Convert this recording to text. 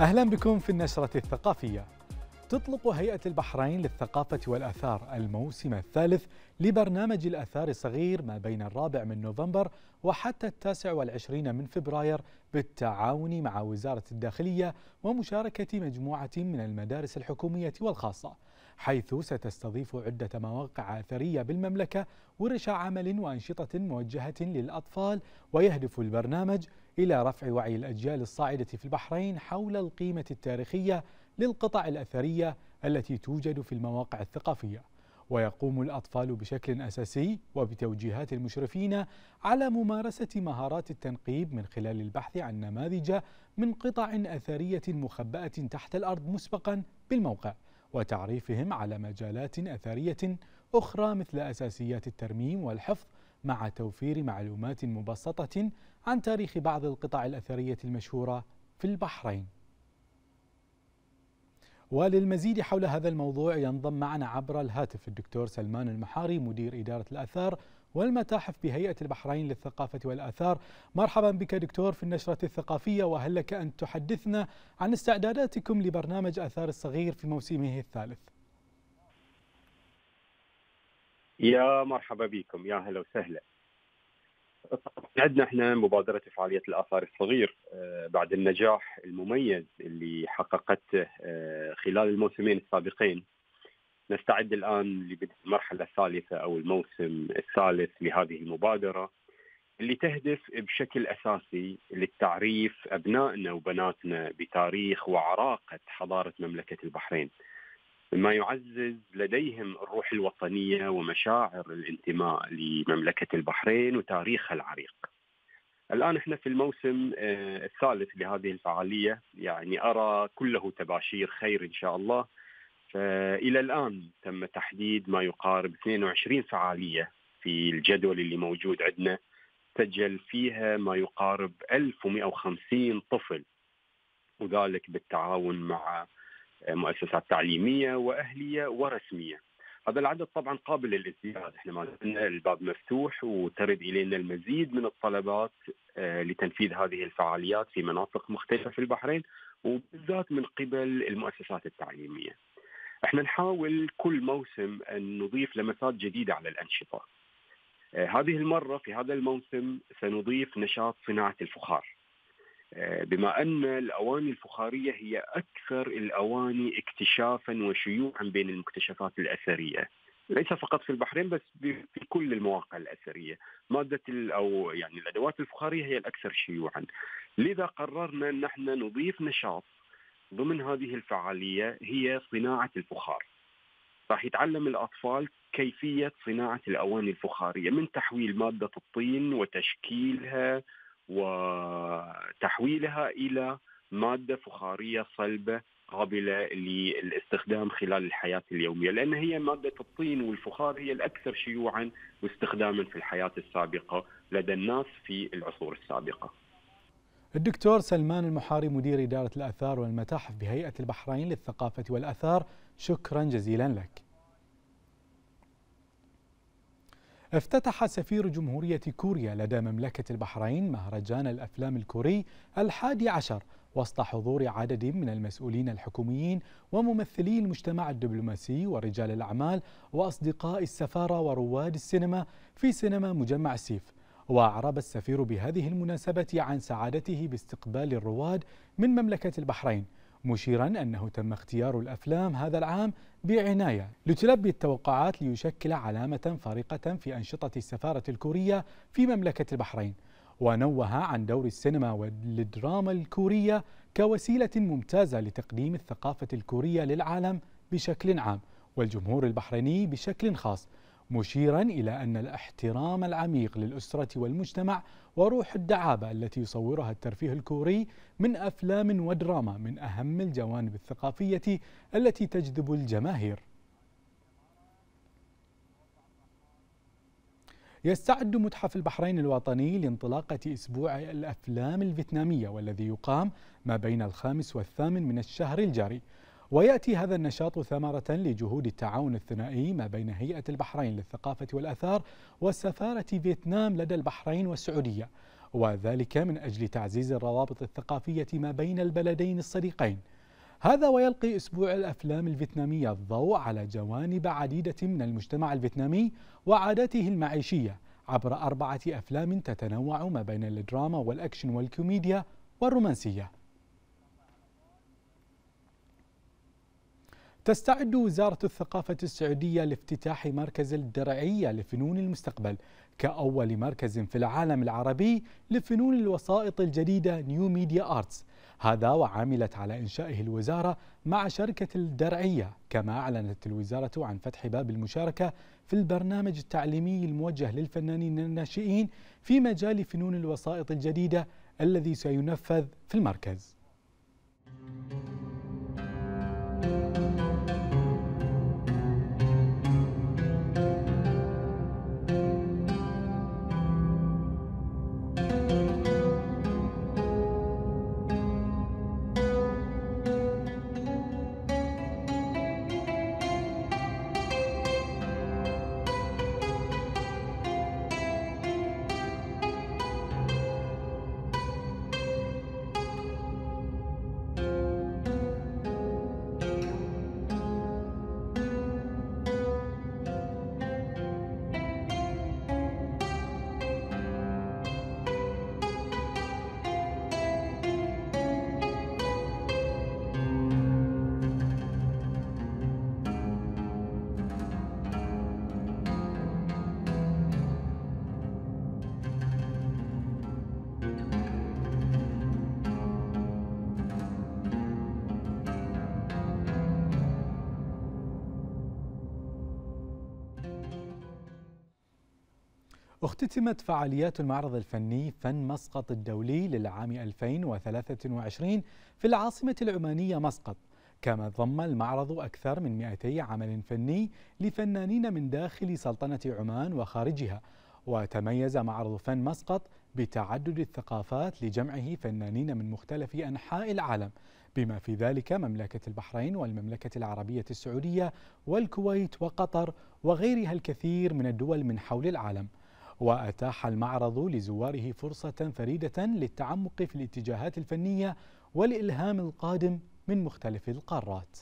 أهلا بكم في النشرة الثقافية تطلق هيئة البحرين للثقافة والأثار الموسم الثالث لبرنامج الأثار الصغير ما بين الرابع من نوفمبر وحتى التاسع والعشرين من فبراير بالتعاون مع وزارة الداخلية ومشاركة مجموعة من المدارس الحكومية والخاصة حيث ستستضيف عدة مواقع أثرية بالمملكة ورش عمل وأنشطة موجهة للأطفال ويهدف البرنامج إلى رفع وعي الأجيال الصاعدة في البحرين حول القيمة التاريخية للقطع الأثرية التي توجد في المواقع الثقافية ويقوم الأطفال بشكل أساسي وبتوجيهات المشرفين على ممارسة مهارات التنقيب من خلال البحث عن نماذج من قطع أثرية مخبأة تحت الأرض مسبقا بالموقع وتعريفهم على مجالات أثرية أخرى مثل أساسيات الترميم والحفظ مع توفير معلومات مبسطة عن تاريخ بعض القطع الأثرية المشهورة في البحرين وللمزيد حول هذا الموضوع ينضم معنا عبر الهاتف الدكتور سلمان المحاري مدير إدارة الأثار والمتاحف بهيئة البحرين للثقافة والآثار مرحبا بك دكتور في النشرة الثقافية وهل لك أن تحدثنا عن استعداداتكم لبرنامج آثار الصغير في موسمه الثالث يا مرحبا بكم يا هلا وسهلا عندنا احنا مبادره فعاليه الاثار الصغير آه، بعد النجاح المميز اللي حققته آه، خلال الموسمين السابقين نستعد الان لبدء المرحله الثالثه او الموسم الثالث لهذه المبادره اللي تهدف بشكل اساسي للتعريف ابنائنا وبناتنا بتاريخ وعراقه حضاره مملكه البحرين. ما يعزز لديهم الروح الوطنيه ومشاعر الانتماء لمملكه البحرين وتاريخها العريق. الان احنا في الموسم آه، الثالث لهذه الفعاليه يعني ارى كله تباشير خير ان شاء الله. فالى الان تم تحديد ما يقارب 22 فعاليه في الجدول اللي موجود عندنا سجل فيها ما يقارب 1150 طفل وذلك بالتعاون مع مؤسسات تعليميه واهليه ورسميه. هذا العدد طبعا قابل للازدياد، احنا ما زلنا الباب مفتوح وترد الينا المزيد من الطلبات آه، لتنفيذ هذه الفعاليات في مناطق مختلفه في البحرين وبالذات من قبل المؤسسات التعليميه. احنا نحاول كل موسم ان نضيف لمسات جديده على الانشطه. آه، هذه المره في هذا الموسم سنضيف نشاط صناعه الفخار. آه، بما ان الاواني الفخاريه هي اكثر الاواني اكتشافا وشيوعا بين المكتشفات الاثريه. ليس فقط في البحرين بس في كل المواقع الاثريه، ماده او يعني الادوات الفخاريه هي الاكثر شيوعا. لذا قررنا ان احنا نضيف نشاط ضمن هذه الفعاليه هي صناعه الفخار. راح يتعلم الاطفال كيفيه صناعه الاواني الفخاريه من تحويل ماده الطين وتشكيلها وتحويلها الى ماده فخاريه صلبه قابله للاستخدام خلال الحياه اليوميه، لان هي ماده الطين والفخار هي الاكثر شيوعا واستخداما في الحياه السابقه لدى الناس في العصور السابقه. الدكتور سلمان المحاري مدير اداره الاثار والمتاحف بهيئه البحرين للثقافه والاثار، شكرا جزيلا لك. افتتح سفير جمهورية كوريا لدى مملكة البحرين مهرجان الأفلام الكوري الحادي عشر وسط حضور عدد من المسؤولين الحكوميين وممثلي المجتمع الدبلوماسي ورجال الأعمال وأصدقاء السفارة ورواد السينما في سينما مجمع سيف وأعرب السفير بهذه المناسبة عن سعادته باستقبال الرواد من مملكة البحرين مشيرا أنه تم اختيار الأفلام هذا العام بعناية لتلبي التوقعات ليشكل علامة فارقة في أنشطة السفارة الكورية في مملكة البحرين ونوه عن دور السينما والدراما الكورية كوسيلة ممتازة لتقديم الثقافة الكورية للعالم بشكل عام والجمهور البحريني بشكل خاص مشيرا إلى أن الاحترام العميق للأسرة والمجتمع وروح الدعابة التي يصورها الترفيه الكوري من أفلام ودراما من أهم الجوانب الثقافية التي تجذب الجماهير يستعد متحف البحرين الوطني لانطلاقة أسبوع الأفلام الفيتنامية والذي يقام ما بين الخامس والثامن من الشهر الجاري ويأتي هذا النشاط ثمرة لجهود التعاون الثنائي ما بين هيئة البحرين للثقافة والأثار وسفارة فيتنام لدى البحرين والسعودية وذلك من أجل تعزيز الروابط الثقافية ما بين البلدين الصديقين هذا ويلقي أسبوع الأفلام الفيتنامية الضوء على جوانب عديدة من المجتمع الفيتنامي وعاداته المعيشية عبر أربعة أفلام تتنوع ما بين الدراما والأكشن والكوميديا والرومانسية تستعد وزارة الثقافة السعودية لافتتاح مركز الدرعية لفنون المستقبل كأول مركز في العالم العربي لفنون الوسائط الجديدة نيو ميديا آرتس هذا وعملت على إنشائه الوزارة مع شركة الدرعية كما أعلنت الوزارة عن فتح باب المشاركة في البرنامج التعليمي الموجه للفنانين الناشئين في مجال فنون الوسائط الجديدة الذي سينفذ في المركز اختتمت فعاليات المعرض الفني فن مسقط الدولي للعام 2023 في العاصمة العمانية مسقط كما ضم المعرض أكثر من 200 عمل فني لفنانين من داخل سلطنة عمان وخارجها وتميز معرض فن مسقط بتعدد الثقافات لجمعه فنانين من مختلف أنحاء العالم بما في ذلك مملكة البحرين والمملكة العربية السعودية والكويت وقطر وغيرها الكثير من الدول من حول العالم وأتاح المعرض لزواره فرصة فريدة للتعمق في الاتجاهات الفنية والإلهام القادم من مختلف القارات